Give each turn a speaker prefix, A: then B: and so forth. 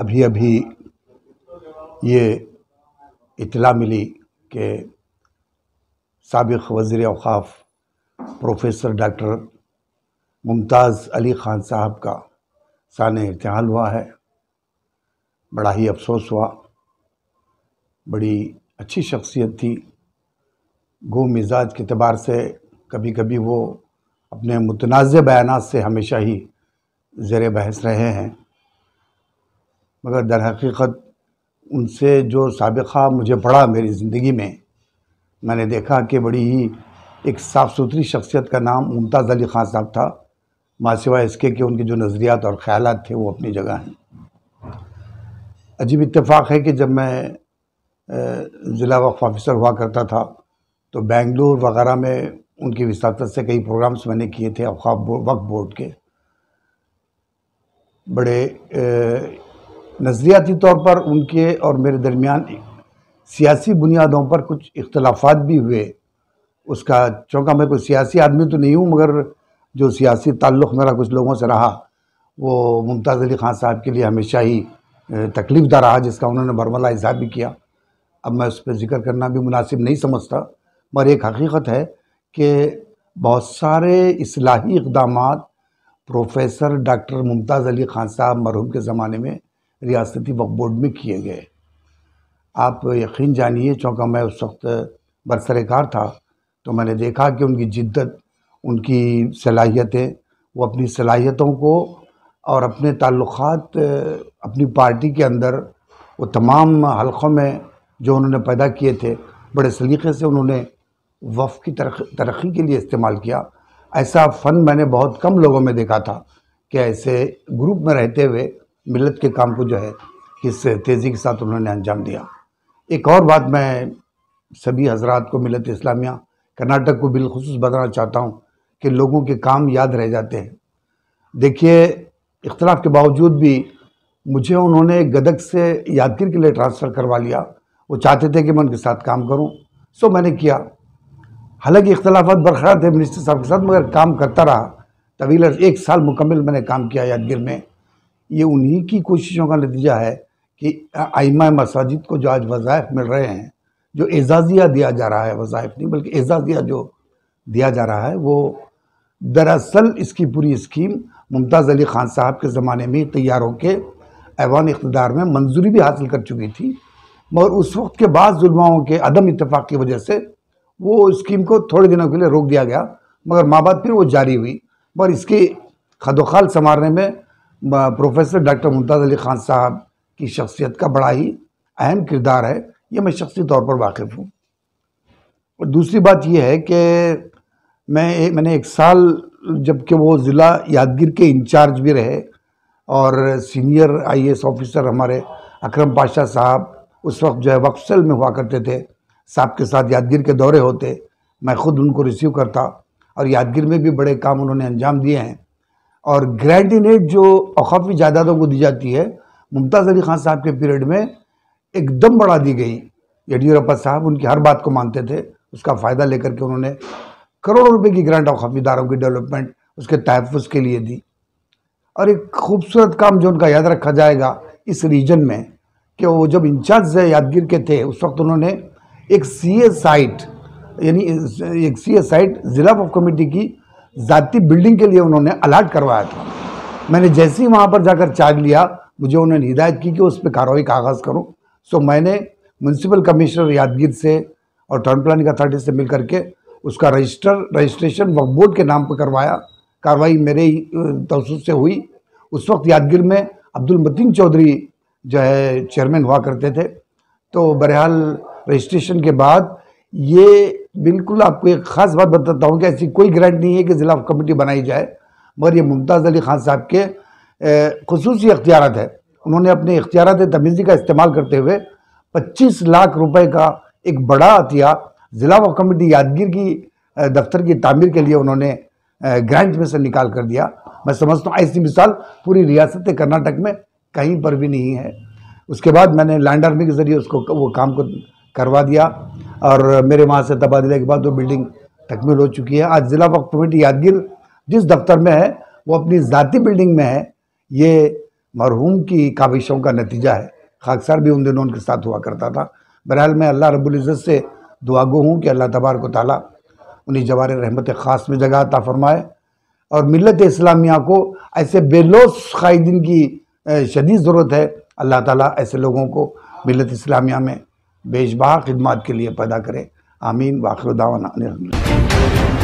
A: अभी अभी ये इतला मिली कि सबक वज़ी अवक़ाफ़ प्रोफेसर डॉक्टर मुमताज़ अली ख़ान साहब का सान इम्तहान हुआ है बड़ा ही अफसोस हुआ बड़ी अच्छी शख्सियत थी गो मिजाज के अतबार से कभी कभी वो अपने मुतनाज़ बयान से हमेशा ही ज़र बहस रहे हैं मगर दर हकीकत उनसे जो सबक़ा मुझे पड़ा मेरी ज़िंदगी में मैंने देखा कि बड़ी ही एक साफ़ सुथरी शख्सियत का नाम मुमताज़ अली ख़ान साहब था माँ सिवा इसके कि उनके जो नज़रियात और ख़्याल थे वो अपनी जगह हैं अजीब इतफ़ाक़ है कि जब मैं ज़िला वक्फ ऑफिसर हुआ करता था तो बेंगलुरु वगैरह में उनकी विसात से कई प्रोग्राम्स मैंने किए थे अवकाफ वक्फ बोर्ड के बड़े नज़रियाती तौर पर उनके और मेरे दरमियान सियासी बुनियादों पर कुछ इख्तलाफात भी हुए उसका चौंका मैं कोई सियासी आदमी तो नहीं हूँ मगर जो सियासी ताल्लुक़ मेरा कुछ लोगों से रहा वो मुमताज़ अली ख़ान साहब के लिए हमेशा ही तकलीफ दा रहा जिसका उन्होंने बरमला इजहार भी किया अब मैं उस पर ज़िक्र करना भी मुनासिब नहीं समझता मगर एक हकीकत है कि बहुत सारे असलाही इकदाम प्रोफेसर डॉक्टर मुमताज़ अली ख़ान साहब मरहूम के ज़माने में रियासती वक्फ बोर्ड में किए गए आप यकीन जानिए चूँकि मैं उस वक्त बरसरकार था तो मैंने देखा कि उनकी जिद्दत उनकी सलाहियतें वो अपनी सलाहियतों को और अपने ताल्लुक़ अपनी पार्टी के अंदर वो तमाम हलक़ों में जो उन्होंने पैदा किए थे बड़े सलीक़े से उन्होंने वफ़ की तरक्की के लिए इस्तेमाल किया ऐसा फ़न मैंने बहुत कम लोगों में देखा था कि ऐसे ग्रुप में रहते हुए मिलत के काम को जो है किस तेज़ी के साथ उन्होंने अंजाम दिया एक और बात मैं सभी हजरात को मिलत इस्लामिया कर्नाटक को बिलखसूस बताना चाहता हूँ कि लोगों के काम याद रह जाते हैं देखिए इख्तलाफ के बावजूद भी मुझे उन्होंने गदक से यादगिर के लिए ट्रांसफ़र करवा लिया वो चाहते थे कि मैं उनके साथ काम करूं सो मैंने किया हालांकि इख्तलाफत बरकरार थे मिनिस्टर साहब के साथ मगर काम करता रहा तवील एक साल मुकम्मल मैंने काम किया यादगिर में ये उन्हीं की कोशिशों का नतीजा है कि आईमा मसाजिद को जो आज वज़ायफ मिल रहे हैं जो एजाजिया दिया जा रहा है वज़ायफ नहीं बल्कि एजाजिया जो दिया जा रहा है वो दरअसल इसकी पूरी स्कीम मुमताज़ अली ख़ान साहब के ज़माने में तैयारों के ऐवान इकतदार में मंजूरी भी हासिल कर चुकी थी मगर उस वक्त के बाद जुलमाओं के अदम इतफाक़ की वजह से वो स्कीम को थोड़े दिनों के लिए रोक दिया गया मगर माँ बाप फिर वो जारी हुई मगर इसकी खदोखाल संवारने में प्रोफेसर डॉक्टर मुमताज़ अली ख़ान साहब की शख्सियत का बड़ा ही अहम किरदार है यह मैं शख्सी तौर पर वाकिफ़ हूँ और दूसरी बात यह है कि मैं ए, मैंने एक साल जबकि वो ज़िला यादगिर के इंचार्ज भी रहे और सीनियर आईएएस ऑफिसर हमारे अकरम पाशा साहब उस वक्त जो है वक्सल में हुआ करते थे साहब के साथ यादगिर के दौरे होते मैं ख़ुद उनको रिसीव करता और यादगिर में भी बड़े काम उन्होंने अंजाम दिए हैं और ग्रेडिनेट जो अखफी जायदादों को दी जाती है मुमताज़ अली खान साहब के पीरियड में एकदम बढ़ा दी गई येडियूरप्पा साहब उनकी हर बात को मानते थे उसका फ़ायदा लेकर के उन्होंने करोड़ों रुपए की ग्रांट अखफीदारों की डेवलपमेंट उसके तहफ़ के लिए दी और एक खूबसूरत काम जो उनका याद रखा जाएगा इस रीजन में कि वो जब इंचार्ज यादगिर के थे उस वक्त उन्होंने एक सी ए साइट यानी एक सी ए साइट ज़िला कमेटी की ज़ाती बिल्डिंग के लिए उन्होंने अलाट करवाया था मैंने जैसे ही वहाँ पर जाकर चार्ज लिया मुझे उन्होंने हिदायत की कि उस पर कार्रवाई का आगाज़ करूँ सो मैंने म्यूनसिपल कमिश्नर यादगीर से और टाउन प्लानिंग अथॉरिटी से मिल करके उसका रजिस्टर रजिस्ट्रेशन वक्फ बोर्ड के नाम पर करवाया कार्रवाई मेरे ही तवसुद से हुई उस वक्त यादगीर में अब्दुल मतीन चौधरी जो है चेयरमैन हुआ करते थे तो बहरहाल रजिस्ट्रेशन के बाद ये बिल्कुल आपको एक ख़ास बात बताता हूँ कि ऐसी कोई ग्रांट नहीं है कि ज़िला कमेटी बनाई जाए मगर ये मुमताज़ अली खान साहब के खसूस इख्तियारत है उन्होंने अपने इख्तियारत तमीज़ी का इस्तेमाल करते हुए पच्चीस लाख रुपये का एक बड़ा अतिया ज़िला वफ कमेटी यादगीर की दफ्तर की तमीर के लिए उन्होंने ग्रांट में से निकाल कर दिया मैं समझता हूँ ऐसी मिसाल पूरी रियासत कर्नाटक में कहीं पर भी नहीं है उसके बाद मैंने लैंड आर्मी के ज़रिए उसको वो काम को करवा दिया और मेरे वहाँ से तबादले के बाद वो बिल्डिंग तकमील हो चुकी है आज ज़िला वक्फ कमेटी यादगिर जिस दफ्तर में है वो अपनी ज़ाती बिल्डिंग में है ये मरहूम की काविशों का नतीजा है खाकसार भी उन दिनों उनके साथ हुआ करता था बहरहाल मैं अल्लाह रबुल्ज़त से दुआगो हूँ कि अल्लाह तबारक ताली उन्हें जवार रहमत ख़ास में जगह अता फरमाए और मिलत इस्लामिया को ऐसे बेलोस कायदीन की शदीद ज़रूरत है अल्लाह ताला ऐसे लोगों को मिलत इस्लामिया में बेशबा खिदमत के लिए पैदा करे आमीन वाखरुदावाना